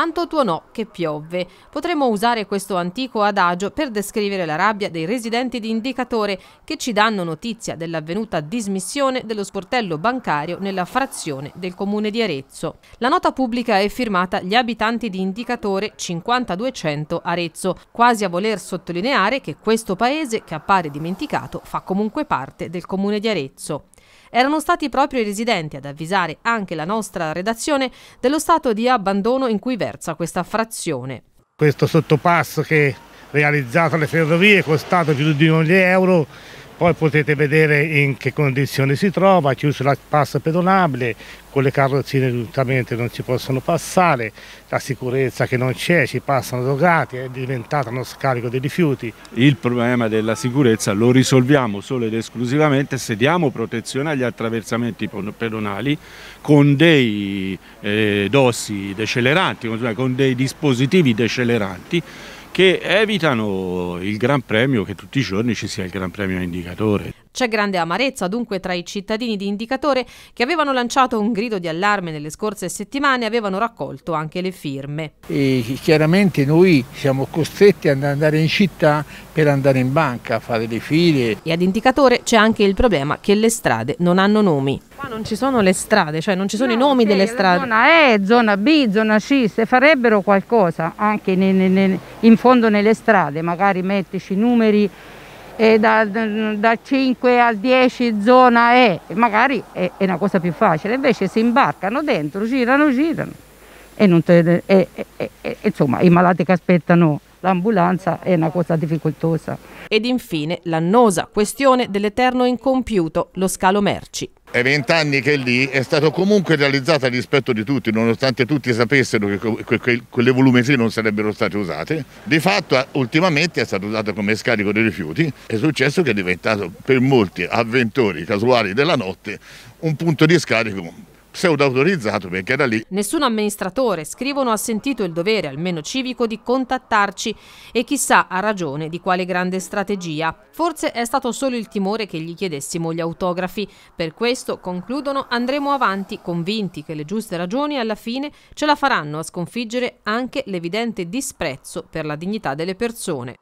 Tanto tuonò che piove. Potremmo usare questo antico adagio per descrivere la rabbia dei residenti di Indicatore che ci danno notizia dell'avvenuta dismissione dello sportello bancario nella frazione del comune di Arezzo. La nota pubblica è firmata gli abitanti di Indicatore 5200 Arezzo, quasi a voler sottolineare che questo paese, che appare dimenticato, fa comunque parte del comune di Arezzo. Erano stati proprio i residenti ad avvisare anche la nostra redazione dello stato di abbandono in cui versa questa frazione. Questo sottopasso che realizzato alle ferrovie è costato più di un milione di euro poi potete vedere in che condizione si trova, chiuso la passa pedonabile, con le carrozzine giustamente non ci possono passare, la sicurezza che non c'è, ci passano drogati, è diventato uno scarico dei rifiuti. Il problema della sicurezza lo risolviamo solo ed esclusivamente se diamo protezione agli attraversamenti pedonali con dei eh, dossi decelerati, con dei dispositivi deceleranti che evitano il Gran Premio, che tutti i giorni ci sia il Gran Premio a Indicatore. C'è grande amarezza dunque tra i cittadini di Indicatore che avevano lanciato un grido di allarme nelle scorse settimane e avevano raccolto anche le firme. E chiaramente noi siamo costretti ad andare in città per andare in banca a fare le file. E ad Indicatore c'è anche il problema che le strade non hanno nomi. Qua non ci sono le strade, cioè non ci sono no, i nomi delle strade. Zona E, zona B, zona C, se farebbero qualcosa anche in, in, in fondo nelle strade, magari mettici numeri e da, da 5 al 10 zona E, magari è, è, una cosa più facile, invece si imbarcano dentro, girano, girano e, non te, e, e, e insomma i malati che aspettano l'ambulanza è una cosa difficoltosa. Ed infine l'annosa questione dell'eterno incompiuto, lo scalo merci. È vent'anni che è lì, è stato comunque realizzato a rispetto di tutti, nonostante tutti sapessero che quelle volumetrie non sarebbero state usate. Di fatto ultimamente è stato usato come scarico dei rifiuti. È successo che è diventato per molti avventori casuali della notte un punto di scarico pseudo-autorizzato perché era lì. Nessun amministratore, scrivono, ha sentito il dovere, almeno civico, di contattarci e chissà a ragione di quale grande strategia. Forse è stato solo il timore che gli chiedessimo gli autografi. Per questo, concludono, andremo avanti convinti che le giuste ragioni alla fine ce la faranno a sconfiggere anche l'evidente disprezzo per la dignità delle persone.